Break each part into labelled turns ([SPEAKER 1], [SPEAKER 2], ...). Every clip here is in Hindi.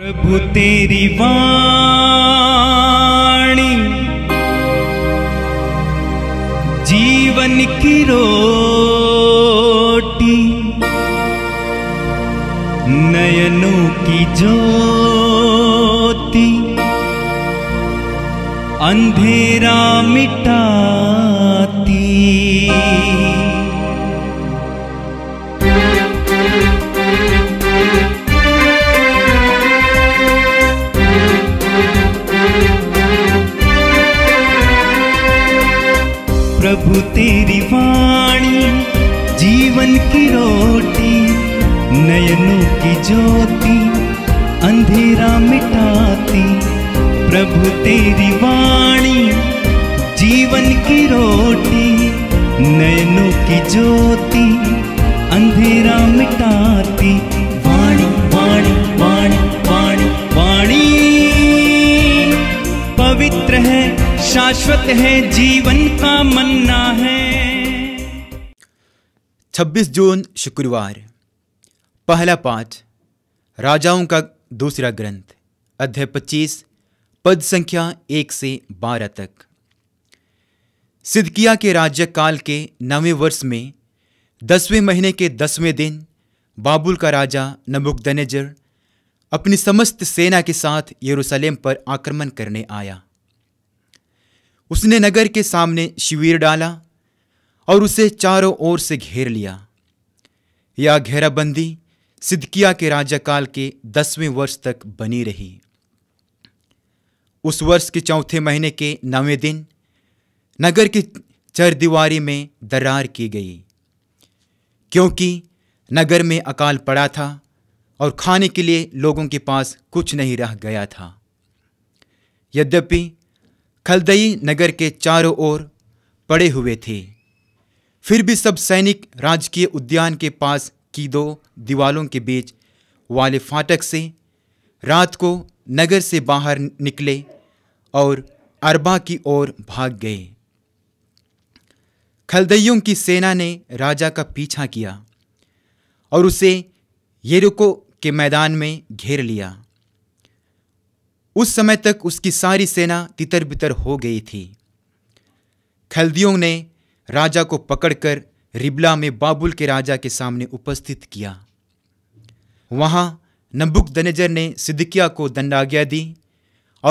[SPEAKER 1] प्रभु तेरी वाणी जीवन की रोटी नयनों की ज्योति अंधेरा मिटा प्रभु तेरी वाणी जीवन की रोटी नयनों की ज्योति अंधेरा मिटाती प्रभु तेरी वाणी जीवन की रोटी नयनों की ज्योति अंधेरा मिटाती शाश्वत है जीवन का मन्ना है
[SPEAKER 2] 26 जून शुक्रवार पहला पाठ राजाओं का दूसरा ग्रंथ अध्याय 25 पद संख्या 1 से 12 तक सिद्धकिया के राज्य काल के नवे वर्ष में दसवें महीने के दसवें दिन बाबुल का राजा नबुकदनेजर अपनी समस्त सेना के साथ यरूशलेम पर आक्रमण करने आया उसने नगर के सामने शिविर डाला और उसे चारों ओर से घेर लिया यह घेराबंदी सिद्धकिया के राजाकाल के दसवें वर्ष तक बनी रही उस वर्ष के चौथे महीने के नवे दिन नगर की चरदीवारी में दरार की गई क्योंकि नगर में अकाल पड़ा था और खाने के लिए लोगों के पास कुछ नहीं रह गया था यद्यपि खलदई नगर के चारों ओर पड़े हुए थे फिर भी सब सैनिक राजकीय उद्यान के पास की दो दीवालों के बीच वाले फाटक से रात को नगर से बाहर निकले और अरबा की ओर भाग गए खलदयों की सेना ने राजा का पीछा किया और उसे येरुको के मैदान में घेर लिया उस समय तक उसकी सारी सेना तितर बितर हो गई थी खलदियों ने राजा को पकड़कर रिबला में बाबुल के राजा के सामने उपस्थित किया वहाँ नबुक दनेजर ने सिद्दिकिया को दंडाज्ञा दी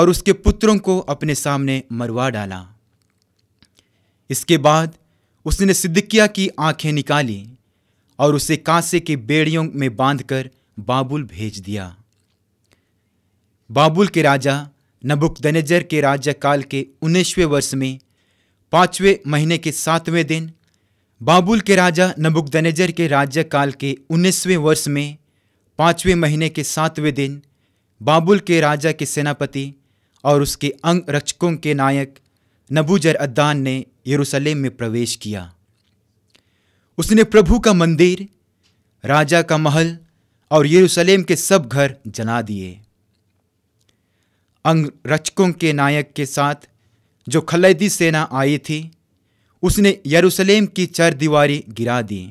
[SPEAKER 2] और उसके पुत्रों को अपने सामने मरवा डाला इसके बाद उसने सिद्दिकिया की आंखें निकाली और उसे कांसे के बेड़ियों में बांधकर बाबुल भेज दिया बाबुल के राजा नबुकदनेजर के राज्यकाल के उन्नीसवें वर्ष में पाँचवें महीने के सातवें दिन बाबुल के राजा नबुकदनेजर के राज्यकाल के उन्नीसवें वर्ष में पाँचवें महीने के सातवें दिन बाबुल के राजा के सेनापति और उसके अंग रक्षकों के नायक नबूजर अद्दान ने यरूशलेम में प्रवेश किया उसने प्रभु का मंदिर राजा का महल और यरूशलेम के सब घर जला दिए अंगरक्षकों के नायक के साथ जो खलैदी सेना आई थी उसने यरूशलेम की चर दीवारी गिरा दी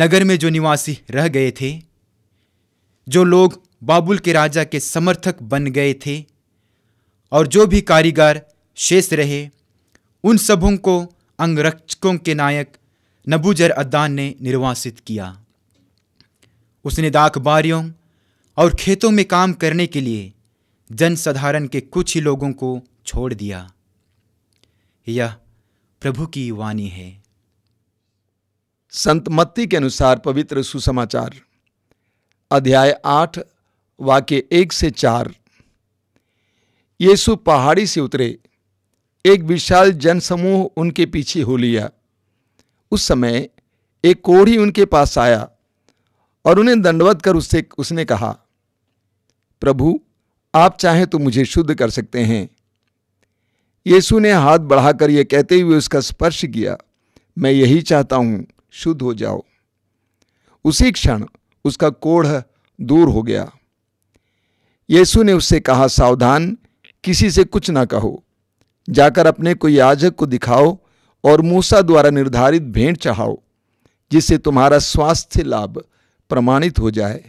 [SPEAKER 2] नगर में जो निवासी रह गए थे जो लोग बाबुल के राजा के समर्थक बन गए थे और जो भी कारीगर शेष रहे उन सबों को अंगरक्षकों के नायक नबूजर अद्दान ने निर्वासित किया उसने दाखबारियों और खेतों में काम करने के लिए जनसाधारण के कुछ ही लोगों को छोड़ दिया
[SPEAKER 3] यह प्रभु की वाणी है संत मत्ती के अनुसार पवित्र सुसमाचार अध्याय आठ वाक्य एक से चार येसु पहाड़ी से उतरे एक विशाल जनसमूह उनके पीछे हो लिया उस समय एक कोढ़ी उनके पास आया और उन्हें दंडवत कर उससे उसने कहा प्रभु आप चाहें तो मुझे शुद्ध कर सकते हैं यीशु ने हाथ बढ़ाकर यह कहते हुए उसका स्पर्श किया मैं यही चाहता हूं शुद्ध हो जाओ उसी क्षण उसका कोढ़ दूर हो गया यीशु ने उससे कहा सावधान किसी से कुछ ना कहो जाकर अपने को याजक को दिखाओ और मूसा द्वारा निर्धारित भेंट चढ़ाओ जिससे तुम्हारा स्वास्थ्य लाभ प्रमाणित हो जाए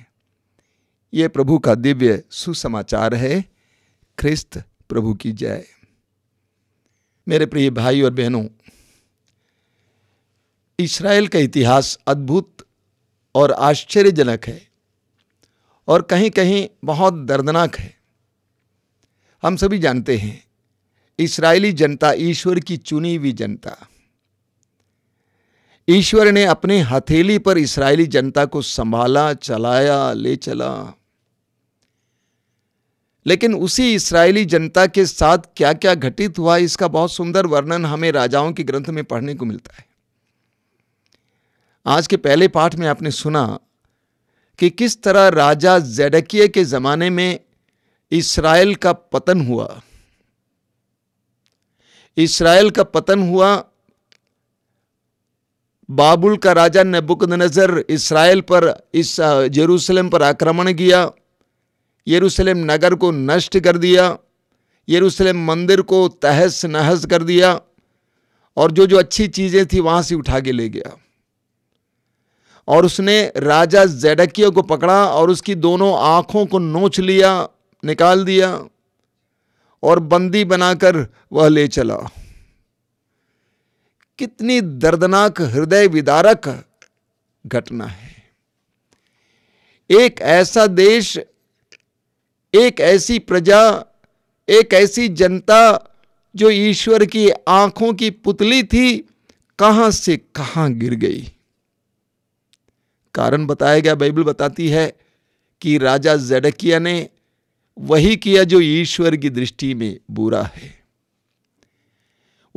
[SPEAKER 3] ये प्रभु का दिव्य सुसमाचार है ख्रिस्त प्रभु की जय मेरे प्रिय भाई और बहनों इसराइल का इतिहास अद्भुत और आश्चर्यजनक है और कहीं कहीं बहुत दर्दनाक है हम सभी जानते हैं इसराइली जनता ईश्वर की चुनी हुई जनता ईश्वर ने अपने हथेली पर इसराइली जनता को संभाला चलाया ले चला लेकिन उसी इसराइली जनता के साथ क्या क्या घटित हुआ इसका बहुत सुंदर वर्णन हमें राजाओं के ग्रंथ में पढ़ने को मिलता है आज के पहले पाठ में आपने सुना कि किस तरह राजा जेडकिय के ज़माने में इसराइल का पतन हुआ इसराइल का पतन हुआ बाबुल का राजा नबुकद नज़र इसराइल पर इस जेरूसलम पर आक्रमण किया यरूशलेम नगर को नष्ट कर दिया यरूशलेम मंदिर को तहस नहस कर दिया और जो जो अच्छी चीज़ें थी वहाँ से उठा के ले गया और उसने राजा जैडकिया को पकड़ा और उसकी दोनों आँखों को नोच लिया निकाल दिया और बंदी बनाकर वह ले चला कितनी दर्दनाक हृदय विदारक घटना है एक ऐसा देश एक ऐसी प्रजा एक ऐसी जनता जो ईश्वर की आंखों की पुतली थी कहां से कहां गिर गई कारण बताया गया बाइबल बताती है कि राजा जडकिया ने वही किया जो ईश्वर की दृष्टि में बुरा है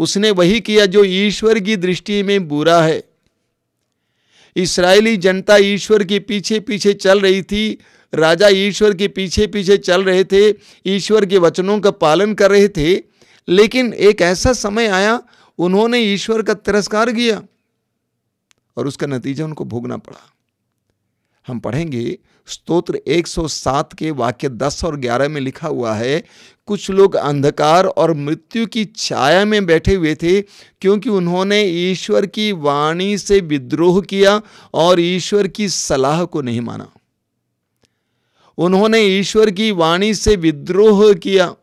[SPEAKER 3] उसने वही किया जो ईश्वर की दृष्टि में बुरा है इसराइली जनता ईश्वर के पीछे पीछे चल रही थी राजा ईश्वर के पीछे पीछे चल रहे थे ईश्वर के वचनों का पालन कर रहे थे लेकिन एक ऐसा समय आया उन्होंने ईश्वर का तिरस्कार किया और उसका नतीजा उनको भोगना पड़ा हम पढ़ेंगे स्तोत्र 107 के वाक्य 10 और 11 में लिखा हुआ है कुछ लोग अंधकार और मृत्यु की छाया में बैठे हुए थे क्योंकि उन्होंने ईश्वर की वाणी से विद्रोह किया और ईश्वर की सलाह को नहीं माना उन्होंने ईश्वर की वाणी से विद्रोह किया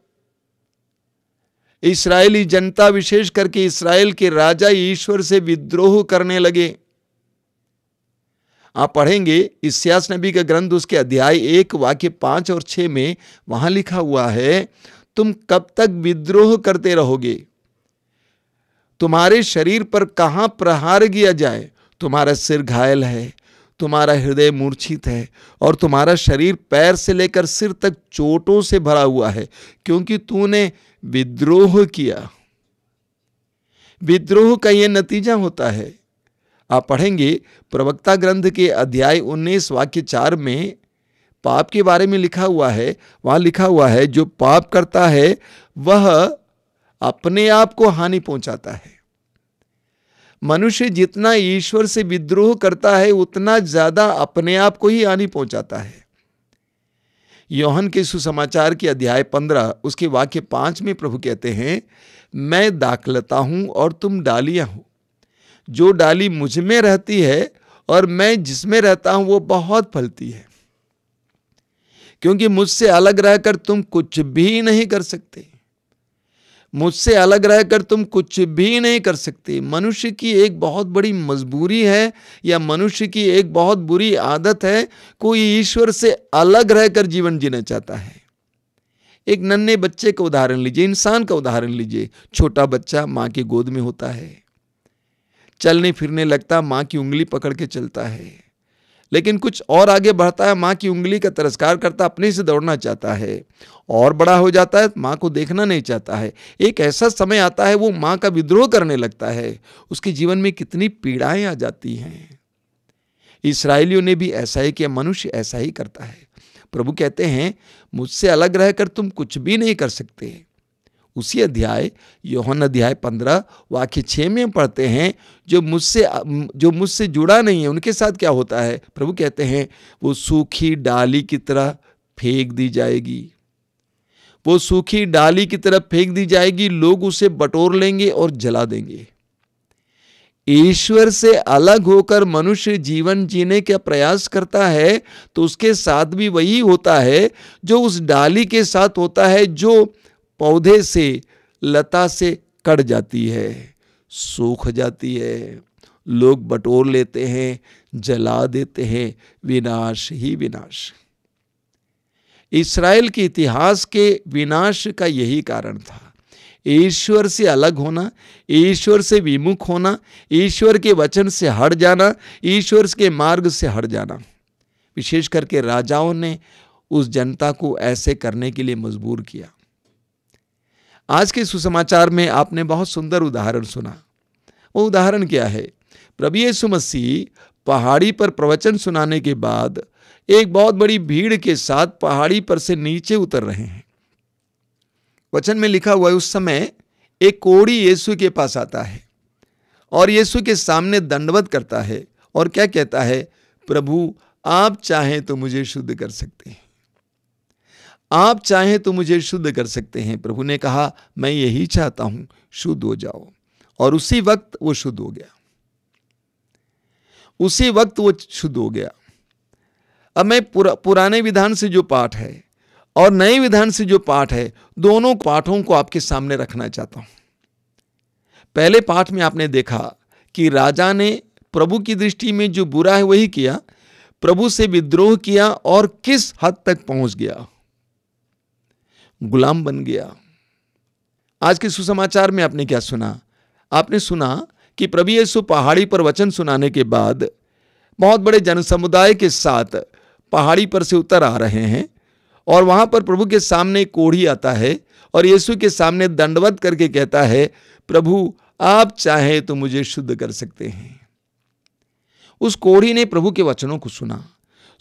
[SPEAKER 3] इसराइली जनता विशेष करके इसराइल के राजा ईश्वर से विद्रोह करने लगे आप पढ़ेंगे इसियास नबी का ग्रंथ उसके अध्याय एक वाक्य पाँच और छः में वहाँ लिखा हुआ है तुम कब तक विद्रोह करते रहोगे तुम्हारे शरीर पर कहाँ प्रहार किया जाए तुम्हारा सिर घायल है तुम्हारा हृदय मूर्छित है और तुम्हारा शरीर पैर से लेकर सिर तक चोटों से भरा हुआ है क्योंकि तूने विद्रोह किया विद्रोह का यह नतीजा होता है आप पढ़ेंगे प्रवक्ता ग्रंथ के अध्याय उन्नीस वाक्य चार में पाप के बारे में लिखा हुआ है वहाँ लिखा हुआ है जो पाप करता है वह अपने आप को हानि पहुंचाता है मनुष्य जितना ईश्वर से विद्रोह करता है उतना ज्यादा अपने आप को ही हानि पहुंचाता है योहन के सुसमाचार के अध्याय पंद्रह उसके वाक्य पांच में प्रभु कहते हैं मैं दाखलता हूं और तुम डालियां हो जो डाली मुझ में रहती है और मैं जिसमें रहता हूं वो बहुत फलती है क्योंकि मुझसे अलग रहकर तुम कुछ भी नहीं कर सकते मुझसे अलग रहकर तुम कुछ भी नहीं कर सकते मनुष्य की एक बहुत बड़ी मजबूरी है या मनुष्य की एक बहुत बुरी आदत है कोई ईश्वर से अलग रहकर जीवन जीना चाहता है एक नन्हे बच्चे का उदाहरण लीजिए इंसान का उदाहरण लीजिए छोटा बच्चा माँ की गोद में होता है चलने फिरने लगता माँ की उंगली पकड़ के चलता है लेकिन कुछ और आगे बढ़ता है माँ की उंगली का तिरस्कार करता अपने से दौड़ना चाहता है और बड़ा हो जाता है माँ को देखना नहीं चाहता है एक ऐसा समय आता है वो माँ का विद्रोह करने लगता है उसके जीवन में कितनी पीड़ाएं आ जाती हैं इसराइलियों ने भी ऐसा ही किया मनुष्य ऐसा ही करता है प्रभु कहते हैं मुझसे अलग रहकर तुम कुछ भी नहीं कर सकते उसी अध्याय यौहन अध्याय पंद्रह वाक्य छः में पढ़ते हैं जो मुझसे जो मुझसे जुड़ा नहीं है उनके साथ क्या होता है प्रभु कहते हैं वो सूखी डाली की तरह फेंक दी जाएगी वो सूखी डाली की तरह फेंक दी जाएगी लोग उसे बटोर लेंगे और जला देंगे ईश्वर से अलग होकर मनुष्य जीवन जीने का प्रयास करता है तो उसके साथ भी वही होता है जो उस डाली के साथ होता है जो पौधे से लता से कट जाती है सूख जाती है लोग बटोर लेते हैं जला देते हैं विनाश ही विनाश इसराइल के इतिहास के विनाश का यही कारण था ईश्वर से अलग होना ईश्वर से विमुख होना ईश्वर के वचन से हट जाना ईश्वर के मार्ग से हट जाना विशेष करके राजाओं ने उस जनता को ऐसे करने के लिए मजबूर किया आज के सुसमाचार में आपने बहुत सुंदर उदाहरण सुना वो उदाहरण क्या है प्रभु येसु मसीह पहाड़ी पर प्रवचन सुनाने के बाद एक बहुत बड़ी भीड़ के साथ पहाड़ी पर से नीचे उतर रहे हैं वचन में लिखा हुआ है उस समय एक कोड़ी येसु के पास आता है और येसु के सामने दंडवत करता है और क्या कहता है प्रभु आप चाहें तो मुझे शुद्ध कर सकते हैं आप चाहें तो मुझे शुद्ध कर सकते हैं प्रभु ने कहा मैं यही चाहता हूं शुद्ध हो जाओ और उसी वक्त वो शुद्ध हो गया उसी वक्त वो शुद्ध हो गया अब मैं पुरा, पुराने विधान से जो पाठ है और नए विधान से जो पाठ है दोनों पाठों को आपके सामने रखना चाहता हूं पहले पाठ में आपने देखा कि राजा ने प्रभु की दृष्टि में जो बुरा है वही किया प्रभु से विद्रोह किया और किस हद तक पहुंच गया गुलाम बन गया आज के सुसमाचार में आपने क्या सुना आपने सुना कि प्रभु यीशु पहाड़ी पर वचन सुनाने के बाद बहुत बड़े जनसमुदाय के साथ पहाड़ी पर से उतर आ रहे हैं और वहां पर प्रभु के सामने कोढ़ी आता है और यीशु के सामने दंडवत करके कहता है प्रभु आप चाहें तो मुझे शुद्ध कर सकते हैं उस कोढ़ी ने प्रभु के वचनों को सुना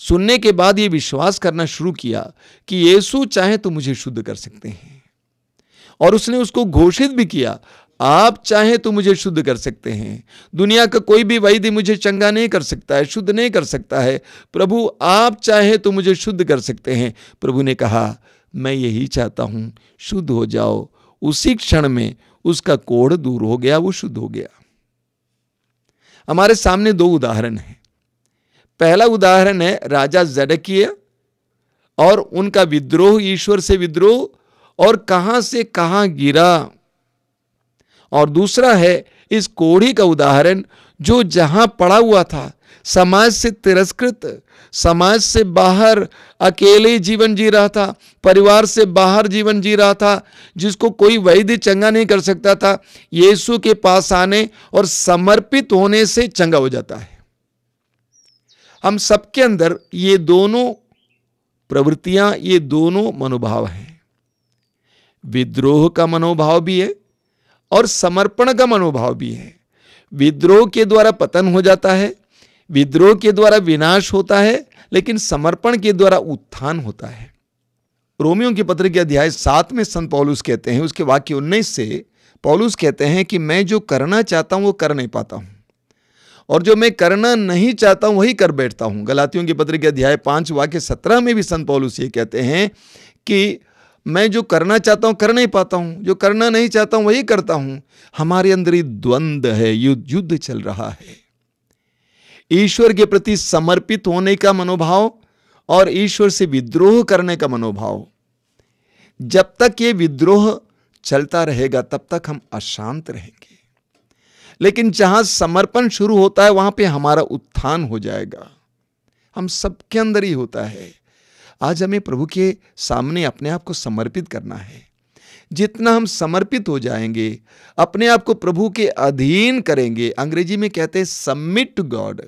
[SPEAKER 3] सुनने के बाद ये विश्वास करना शुरू किया कि येसु चाहे तो मुझे शुद्ध कर सकते हैं और उसने उसको घोषित भी किया आप चाहे तो मुझे शुद्ध कर सकते हैं दुनिया का कोई भी वैद्य मुझे चंगा नहीं कर सकता है शुद्ध नहीं कर सकता है प्रभु आप चाहे तो मुझे शुद्ध कर सकते हैं प्रभु ने कहा मैं यही चाहता हूं शुद्ध हो जाओ उसी क्षण में उसका कोढ़ दूर हो गया वो शुद्ध हो गया हमारे सामने दो उदाहरण हैं पहला उदाहरण है राजा जडकीय और उनका विद्रोह ईश्वर से विद्रोह और कहां से कहां गिरा और दूसरा है इस कोढ़ी का उदाहरण जो जहां पड़ा हुआ था समाज से तिरस्कृत समाज से बाहर अकेले जीवन जी रहा था परिवार से बाहर जीवन जी रहा था जिसको कोई वैद्य चंगा नहीं कर सकता था यीशु के पास आने और समर्पित होने से चंगा हो जाता है हम सबके अंदर ये दोनों प्रवृत्तियां ये दोनों मनोभाव हैं विद्रोह का मनोभाव भी है और समर्पण का मनोभाव भी है विद्रोह के द्वारा पतन हो जाता है विद्रोह के द्वारा विनाश होता है लेकिन समर्पण के द्वारा उत्थान होता है रोमियो के पत्र के अध्याय सात में संत पौलुस कहते हैं उसके वाक्य उन्नीस से पौलुस कहते हैं कि मैं जो करना चाहता हूँ वो कर नहीं पाता हूँ और जो मैं करना नहीं चाहता हूं वही कर बैठता हूं गलातियों की पत्र के अध्याय पांच वाक्य सत्रह में भी संत पौलुस ये कहते हैं कि मैं जो करना चाहता हूं कर नहीं पाता हूं जो करना नहीं चाहता हूं वही करता हूं हमारे अंदर ही द्वंद है युद्ध युद्ध चल रहा है ईश्वर के प्रति समर्पित होने का मनोभाव और ईश्वर से विद्रोह करने का मनोभाव जब तक ये विद्रोह चलता रहेगा तब तक हम अशांत रहेंगे लेकिन जहां समर्पण शुरू होता है वहां पे हमारा उत्थान हो जाएगा हम सबके अंदर ही होता है आज हमें प्रभु के सामने अपने आप को समर्पित करना है जितना हम समर्पित हो जाएंगे अपने आप को प्रभु के अधीन करेंगे अंग्रेजी में कहते हैं सबमिट टू गॉड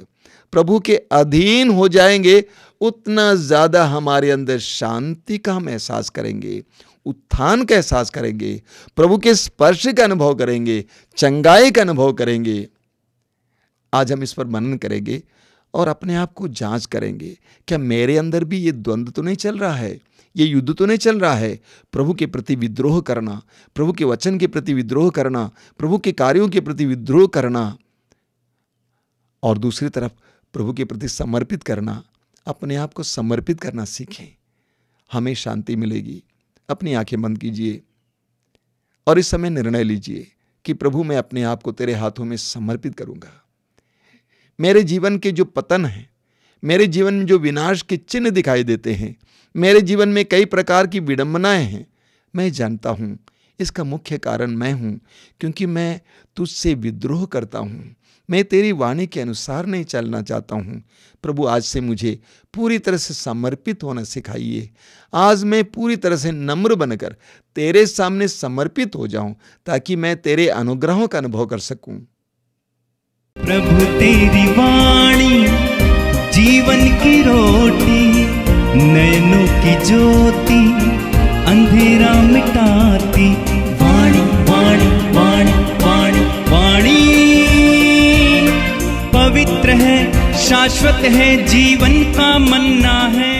[SPEAKER 3] प्रभु के अधीन हो जाएंगे उतना ज़्यादा हमारे अंदर शांति का हम एहसास करेंगे उत्थान का एहसास करेंगे प्रभु के स्पर्श का अनुभव करेंगे चंगाई का अनुभव करेंगे आज हम इस पर मनन करेंगे और अपने आप को जांच करेंगे क्या मेरे अंदर भी ये द्वंद्व तो नहीं चल रहा है ये युद्ध तो नहीं चल रहा है प्रभु के प्रति विद्रोह करना प्रभु के वचन के प्रति विद्रोह करना प्रभु के कार्यों के प्रति विद्रोह करना और दूसरी तरफ प्रभु के प्रति समर्पित करना अपने आप को समर्पित करना सीखें हमें शांति मिलेगी अपनी आंखें बंद कीजिए और इस समय निर्णय लीजिए कि प्रभु मैं अपने आप को तेरे हाथों में समर्पित करूंगा मेरे जीवन के जो पतन हैं मेरे जीवन में जो विनाश के चिन्ह दिखाई देते हैं मेरे जीवन में कई प्रकार की विडंबनाएं हैं मैं जानता हूँ इसका मुख्य कारण मैं हूँ क्योंकि मैं तुझसे विद्रोह करता हूँ मैं तेरी वाणी के अनुसार नहीं चलना चाहता हूँ प्रभु आज से मुझे पूरी तरह से समर्पित होना सिखाइए आज मैं पूरी तरह से नम्र बनकर तेरे सामने समर्पित हो जाऊं ताकि मैं तेरे अनुग्रहों का अनुभव कर सकूं प्रभु
[SPEAKER 1] तेरी वाणी जीवन की रोटी नैनों की ज्योति अंधेरा मिटाती वाणी वाणी वाणी वाणी वाणी पवित्र है शाश्वत है जीवन का मन्ना है